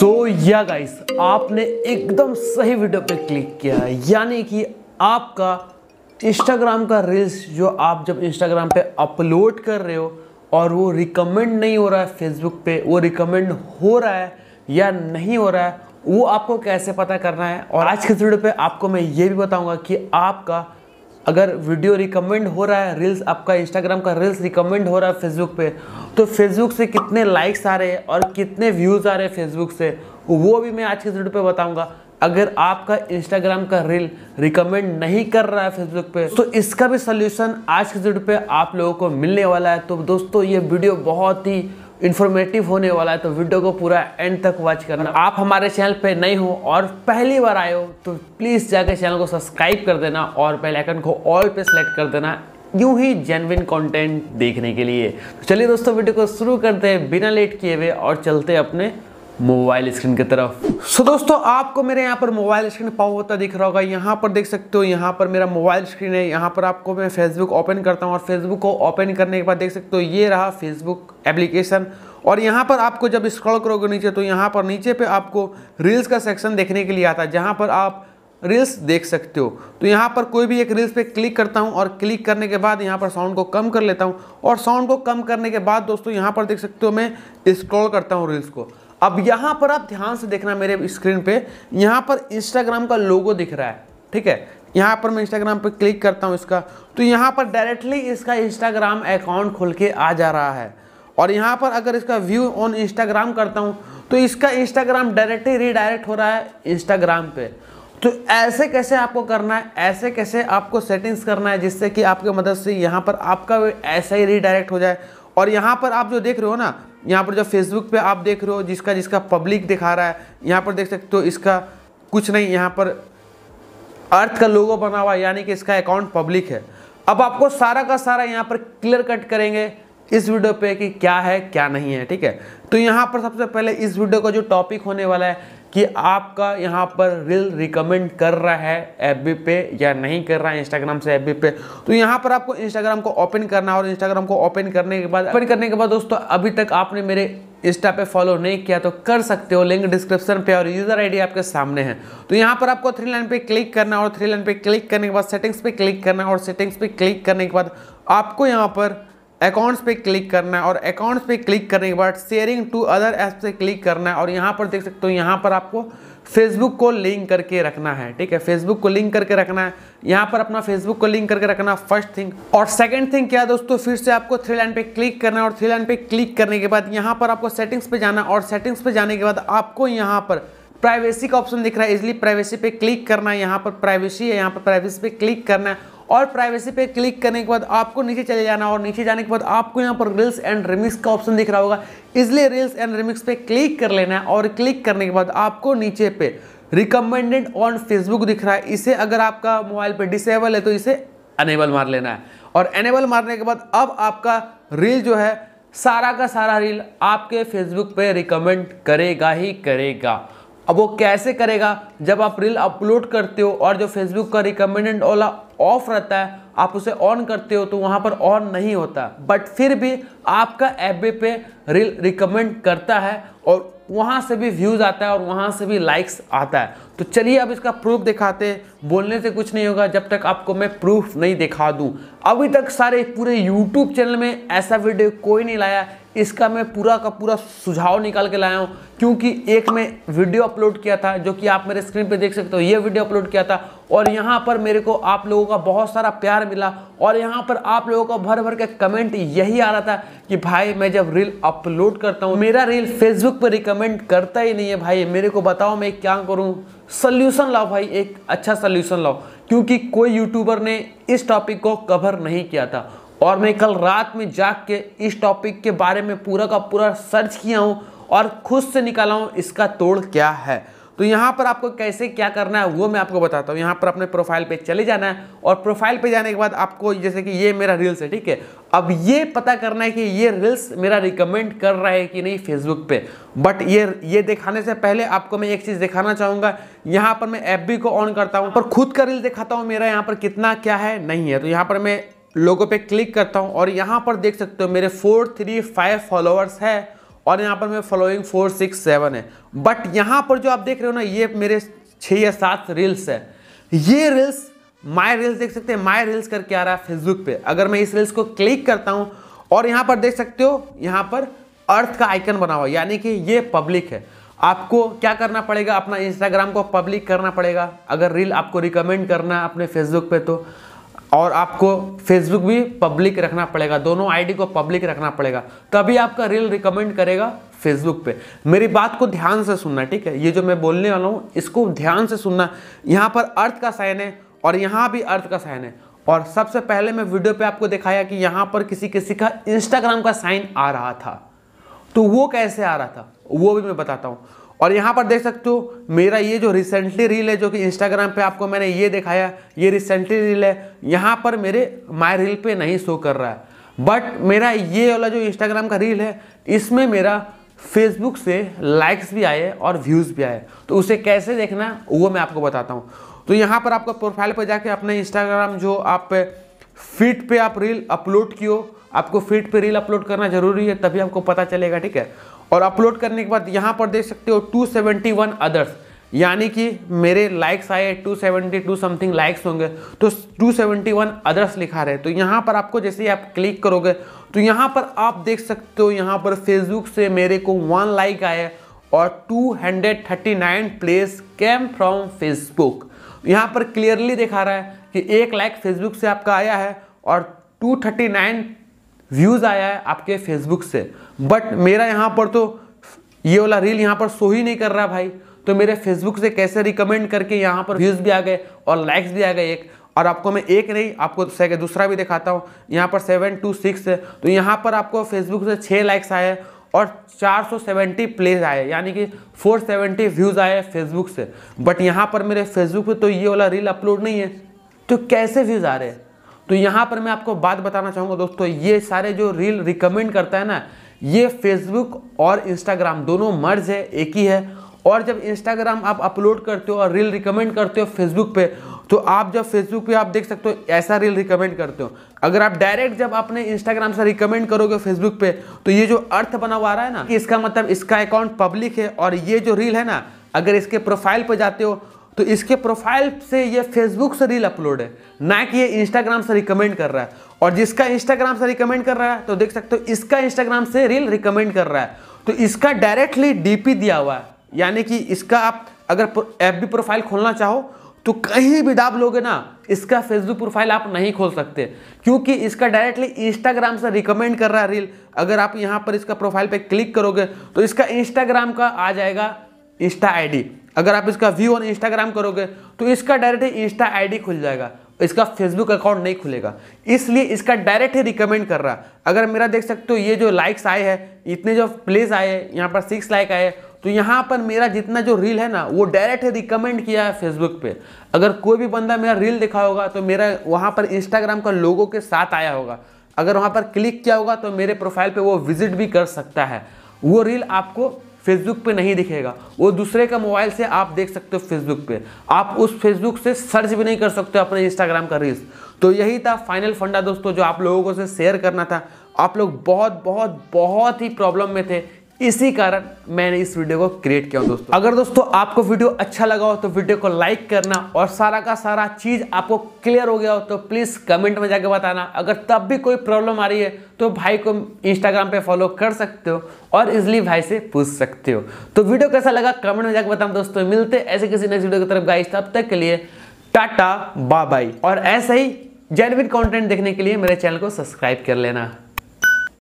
सो या गाइस आपने एकदम सही वीडियो पे क्लिक किया है यानी कि आपका इंस्टाग्राम का रील्स जो आप जब इंस्टाग्राम पे अपलोड कर रहे हो और वो रिकमेंड नहीं हो रहा है फेसबुक पे वो रिकमेंड हो रहा है या नहीं हो रहा है वो आपको कैसे पता करना है और आज के वीडियो पे आपको मैं ये भी बताऊंगा कि आपका अगर वीडियो रिकमेंड हो रहा है रील्स आपका इंस्टाग्राम का रील्स रिकमेंड हो रहा है फेसबुक पे तो फेसबुक से कितने लाइक्स आ रहे हैं और कितने व्यूज़ आ रहे हैं फेसबुक से वो भी मैं आज के वीडियो पे बताऊंगा अगर आपका इंस्टाग्राम का रील रिकमेंड नहीं कर रहा है फेसबुक पे तो इसका भी सोल्यूशन आज के वीडियो पे आप लोगों को मिलने वाला है तो दोस्तों ये वीडियो बहुत ही इन्फॉर्मेटिव होने वाला है तो वीडियो को पूरा एंड तक वॉच करना आप हमारे चैनल पे नए हो और पहली बार आए हो तो प्लीज़ जाके चैनल को सब्सक्राइब कर देना और पहले आइकन को ऑल पे सेलेक्ट कर देना यूं ही जेनविन कंटेंट देखने के लिए तो चलिए दोस्तों वीडियो को शुरू करते हैं बिना लेट किए हुए और चलते अपने मोबाइल स्क्रीन की तरफ सो so, दोस्तों आपको मेरे यहाँ पर मोबाइल स्क्रीन पाव होता दिख रहा होगा यहाँ पर देख सकते हो यहाँ पर मेरा मोबाइल स्क्रीन है यहाँ पर आपको मैं फेसबुक ओपन करता हूँ और फेसबुक को ओपन करने के बाद देख सकते हो ये रहा फेसबुक एप्लीकेशन और यहाँ पर आपको जब स्क्रॉल करोगे नीचे तो यहाँ पर नीचे पे आपको रील्स का सेक्शन देखने के लिए आता है जहाँ पर आप रील्स देख सकते हो तो यहाँ पर कोई भी एक रील्स पे क्लिक करता हूँ और क्लिक करने के बाद यहाँ पर साउंड को कम कर लेता हूँ और साउंड को कम करने के बाद दोस्तों यहाँ पर देख सकते हो मैं स्क्रॉल करता हूँ रील्स को अब यहाँ पर आप ध्यान से देखना मेरे स्क्रीन पे यहाँ पर इंस्टाग्राम का लोगो दिख रहा है ठीक है यहाँ पर मैं इंस्टाग्राम पर क्लिक करता हूँ इसका तो यहाँ पर डायरेक्टली इसका इंस्टाग्राम अकाउंट खोल के आ जा रहा है और यहाँ पर अगर इसका व्यू ऑन इंस्टाग्राम करता हूँ तो इसका इंस्टाग्राम डायरेक्टली रीडायरेक्ट हो रहा है इंस्टाग्राम पे तो ऐसे कैसे आपको करना है ऐसे कैसे आपको सेटिंग्स करना है जिससे कि आपके मदद से यहाँ पर आपका ऐसा ही रीडायरेक्ट हो जाए और यहाँ पर आप जो देख रहे हो ना यहाँ पर जो फेसबुक पे आप देख रहे हो जिसका जिसका पब्लिक दिखा रहा है यहाँ पर देख सकते हो इसका कुछ नहीं यहाँ पर अर्थ का लोगो बना हुआ है यानी कि इसका अकाउंट पब्लिक है अब आपको सारा का सारा यहाँ पर क्लियर कट करेंगे इस वीडियो पे कि क्या है क्या नहीं है ठीक है तो यहाँ पर सबसे पहले इस वीडियो का जो टॉपिक होने वाला है कि आपका यहाँ पर रील रिकमेंड कर रहा है एफ पे या नहीं कर रहा है इंस्टाग्राम से एफ पे तो यहाँ पर आपको इंस्टाग्राम को ओपन करना है और इंस्टाग्राम को ओपन करने के बाद ओपन करने के बाद दोस्तों अभी तक आपने मेरे इंस्टा पे फॉलो नहीं किया तो कर सकते हो लिंक डिस्क्रिप्शन पे और यूज़र आईडी आपके सामने है तो यहाँ पर आपको थ्री लाइन पे क्लिक करना और थ्री लाइन पे क्लिक करने के बाद सेटिंग्स पे क्लिक करना और सेटिंग्स पे क्लिक करने के बाद आपको यहाँ पर अकाउंट्स पे क्लिक करना है और अकाउंट्स पे क्लिक करने के बाद शेयरिंग टू अदर ऐप पे क्लिक करना है और यहाँ पर देख सकते हो यहाँ पर आपको फेसबुक को लिंक करके रखना है ठीक है फेसबुक को लिंक करके रखना है यहाँ पर अपना फेसबुक को लिंक करके रखना फर्स्ट थिंग और सेकंड थिंग क्या दोस्तों फिर से आपको थ्री लाइन पे क्लिक करना है और थ्री लाइन पे क्लिक करने के बाद यहाँ पर आपको सेटिंग्स पे जाना और सेटिंग्स पे जाने के बाद आपको यहाँ पर प्राइवेसी का ऑप्शन दिख रहा है इसलिए प्राइवेसी पे क्लिक करना है यहाँ पर प्राइवेसी है यहाँ पर प्राइवेसी पे क्लिक करना है और प्राइवेसी पे क्लिक करने के बाद आपको नीचे चले जाना और नीचे जाने के बाद आपको यहाँ पर रील्स एंड रिमिक्स का ऑप्शन दिख रहा होगा इसलिए रील्स एंड रिमिक्स पे क्लिक कर लेना है और क्लिक करने के बाद आपको नीचे पे रिकमेंडेड ऑन फेसबुक दिख रहा है इसे अगर आपका मोबाइल पे डिसेबल है तो इसे अनेबल मार लेना है और अनेबल मारने के बाद अब आपका रील जो है सारा का सारा रील आपके फेसबुक पे रिकमेंड करेगा ही करेगा अब वो कैसे करेगा जब आप रील अपलोड करते हो और जो फेसबुक का रिकमेंडेंट वाला ऑफ रहता है आप उसे ऑन करते हो तो वहाँ पर ऑन नहीं होता बट फिर भी आपका बी पे रिकमेंड करता है और वहाँ से भी व्यूज़ आता है और वहाँ से भी लाइक्स आता है तो चलिए अब इसका प्रूफ दिखाते हैं बोलने से कुछ नहीं होगा जब तक आपको मैं प्रूफ नहीं दिखा दूँ अभी तक सारे पूरे यूट्यूब चैनल में ऐसा वीडियो कोई नहीं लाया इसका मैं पूरा का पूरा सुझाव निकाल के लाया हूँ क्योंकि एक मैं वीडियो अपलोड किया था जो कि आप मेरे स्क्रीन पर देख सकते हो ये वीडियो अपलोड किया था और यहाँ पर मेरे को आप लोगों का बहुत सारा प्यार मिला और यहाँ पर आप लोगों का भर भर के कमेंट यही आ रहा था कि भाई मैं जब रील अपलोड करता हूँ मेरा रील फेसबुक पर रिकमेंड करता ही नहीं है भाई मेरे को बताओ मैं क्या करूँ सल्यूशन लाओ भाई एक अच्छा सल्यूशन लाओ क्योंकि कोई यूट्यूबर ने इस टॉपिक को कवर नहीं किया था और मैं कल रात में जाग के इस टॉपिक के बारे में पूरा का पूरा सर्च किया हूँ और खुद से निकाला हूँ इसका तोड़ क्या है तो यहाँ पर आपको कैसे क्या करना है वो मैं आपको बताता हूँ यहाँ पर अपने प्रोफाइल पे चले जाना है और प्रोफाइल पे जाने के बाद आपको जैसे कि ये मेरा रील्स है ठीक है अब ये पता करना है कि ये रील्स मेरा रिकमेंड कर रहा है कि नहीं फेसबुक पे बट ये ये दिखाने से पहले आपको मैं एक चीज़ दिखाना चाहूँगा यहाँ पर मैं एफ को ऑन करता हूँ पर खुद का रील दिखाता हूँ मेरा यहाँ पर कितना क्या है नहीं है तो यहाँ पर मैं लोगों पे क्लिक करता हूँ और यहाँ पर देख सकते हो मेरे फोर थ्री फाइव फॉलोअर्स है और यहाँ पर मेरे फॉलोइंग फोर सिक्स सेवन है बट यहाँ पर जो आप देख रहे हो ना ये मेरे छः या सात रील्स है ये रील्स माय रील्स देख सकते हैं माय रील्स करके आ रहा है फेसबुक पे अगर मैं इस रील्स को क्लिक करता हूँ और यहाँ पर देख सकते हो यहाँ पर अर्थ का आइकन बना हुआ यानी कि ये पब्लिक है आपको क्या करना पड़ेगा अपना इंस्टाग्राम को पब्लिक करना पड़ेगा अगर रील आपको रिकमेंड करना है अपने फेसबुक पर तो और आपको फेसबुक भी पब्लिक रखना पड़ेगा दोनों आईडी को पब्लिक रखना पड़ेगा तभी आपका रील रिकमेंड करेगा फेसबुक पे मेरी बात को ध्यान से सुनना ठीक है ये जो मैं बोलने वाला हूँ इसको ध्यान से सुनना यहाँ पर अर्थ का साइन है और यहाँ भी अर्थ का साइन है और सबसे पहले मैं वीडियो पे आपको दिखाया कि यहाँ पर किसी किसी का इंस्टाग्राम का साइन आ रहा था तो वो कैसे आ रहा था वो भी मैं बताता हूँ और यहाँ पर देख सकते हो मेरा ये जो रिसेंटली रील है जो कि इंस्टाग्राम पे आपको मैंने ये दिखाया ये रिसेंटली रील है यहाँ पर मेरे माई रील पे नहीं शो कर रहा है बट मेरा ये वाला जो इंस्टाग्राम का रील है इसमें मेरा फेसबुक से लाइक्स भी आए और व्यूज़ भी आए तो उसे कैसे देखना वो मैं आपको बताता हूँ तो यहाँ पर आपका प्रोफाइल पर जाके अपने इंस्टाग्राम जो आप फीड पे आप रील अपलोड कियो आपको फीड पे रील अपलोड करना जरूरी है तभी आपको पता चलेगा ठीक है और अपलोड करने के बाद यहाँ पर देख सकते हो 271 अदर्स यानी कि मेरे लाइक्स आए 272 समथिंग लाइक्स होंगे तो 271 अदर्स लिखा रहे तो यहाँ पर आपको जैसे ही आप क्लिक करोगे तो यहाँ पर आप देख सकते हो यहाँ पर फेसबुक से मेरे को वन लाइक आए और 239 प्लेस कैम फ्रॉम फेसबुक यहाँ पर क्लियरली दिखा रहा है कि एक लाइक फेसबुक से आपका आया है और 239 व्यूज़ आया है आपके फेसबुक से बट मेरा यहाँ पर तो ये वाला रील यहाँ पर शो ही नहीं कर रहा भाई तो मेरे फेसबुक से कैसे रिकमेंड करके यहाँ पर व्यूज़ भी आ गए और लाइक्स भी आ गए एक और आपको मैं एक नहीं आपको दूसरा भी दिखाता हूँ यहाँ पर सेवन टू सिक्स है तो यहाँ पर आपको फेसबुक से छः लाइक्स आए और 470 प्लेज आए यानी कि 470 व्यूज़ आए फेसबुक से बट यहाँ पर मेरे फेसबुक पे तो ये वाला रील अपलोड नहीं है तो कैसे व्यूज़ आ रहे हैं तो यहाँ पर मैं आपको बात बताना चाहूँगा दोस्तों ये सारे जो रील रिकमेंड करता है ना ये फेसबुक और इंस्टाग्राम दोनों मर्ज है एक ही है और जब इंस्टाग्राम आप अपलोड करते हो और रील रिकमेंड करते हो फेसबुक पे तो आप जब फेसबुक पे आप देख सकते हो ऐसा रील रिकमेंड करते हो अगर आप डायरेक्ट जब अपने इंस्टाग्राम से रिकमेंड करोगे फेसबुक पे तो ये जो अर्थ बना हुआ रहा है ना कि इसका मतलब इसका अकाउंट पब्लिक है और ये जो रील है ना अगर इसके प्रोफाइल पर जाते हो तो इसके प्रोफाइल से ये फेसबुक से रील अपलोड है ना कि ये इंस्टाग्राम से रिकमेंड कर रहा है और जिसका इंस्टाग्राम से रिकमेंड कर रहा है तो देख सकते हो इसका इंस्टाग्राम से रील रिकमेंड कर रहा है तो इसका डायरेक्टली डीपी दिया हुआ है यानी कि इसका आप अगर एफ बी प्रोफाइल खोलना चाहो तो कहीं भी दाब लोगे ना इसका फेसबुक प्रोफाइल आप नहीं खोल सकते क्योंकि इसका डायरेक्टली इंस्टाग्राम से रिकमेंड कर रहा है रील अगर आप यहाँ पर इसका प्रोफाइल पे क्लिक करोगे तो इसका इंस्टाग्राम का आ जाएगा इंस्टा आईडी अगर आप इसका व्यू ऑन इंस्टाग्राम करोगे तो इसका डायरेक्ट इंस्टा आईडी खुल जाएगा इसका फेसबुक अकाउंट नहीं खुलेगा इसलिए इसका डायरेक्ट ही रिकमेंड कर रहा अगर मेरा देख सकते हो ये जो लाइक्स आए हैं इतने जो प्लेस आए हैं यहाँ पर सिक्स लाइक आए तो यहाँ पर मेरा जितना जो रील है ना वो डायरेक्ट रिकमेंड किया है फेसबुक पे अगर कोई भी बंदा मेरा रील देखा होगा तो मेरा वहाँ पर इंस्टाग्राम का लोगों के साथ आया होगा अगर वहाँ पर क्लिक किया होगा तो मेरे प्रोफाइल पर वो विजिट भी कर सकता है वो रील आपको फेसबुक पे नहीं दिखेगा वो दूसरे का मोबाइल से आप देख सकते हो फेसबुक पे आप उस फेसबुक से सर्च भी नहीं कर सकते अपने इंस्टाग्राम का रील्स तो यही था फाइनल फंडा दोस्तों जो आप लोगों को से शेयर करना था आप लोग बहुत बहुत बहुत ही प्रॉब्लम में थे इसी कारण मैंने इस वीडियो को क्रिएट किया दोस्तों अगर दोस्तों आपको वीडियो अच्छा लगा हो तो वीडियो को लाइक करना और सारा का सारा चीज आपको क्लियर हो गया हो तो प्लीज कमेंट में जाके बताना अगर तब भी कोई प्रॉब्लम आ रही है तो भाई को इंस्टाग्राम पे फॉलो कर सकते हो और इजिली भाई से पूछ सकते हो तो वीडियो कैसा लगा कमेंट में जाकर बताना दोस्तों मिलते ऐसे किसी नेक्स्ट वीडियो की तरफ गाइस तब तक के लिए टाटा बाय बाय और ऐसे ही जेनविन कॉन्टेंट देखने के लिए मेरे चैनल को सब्सक्राइब कर लेना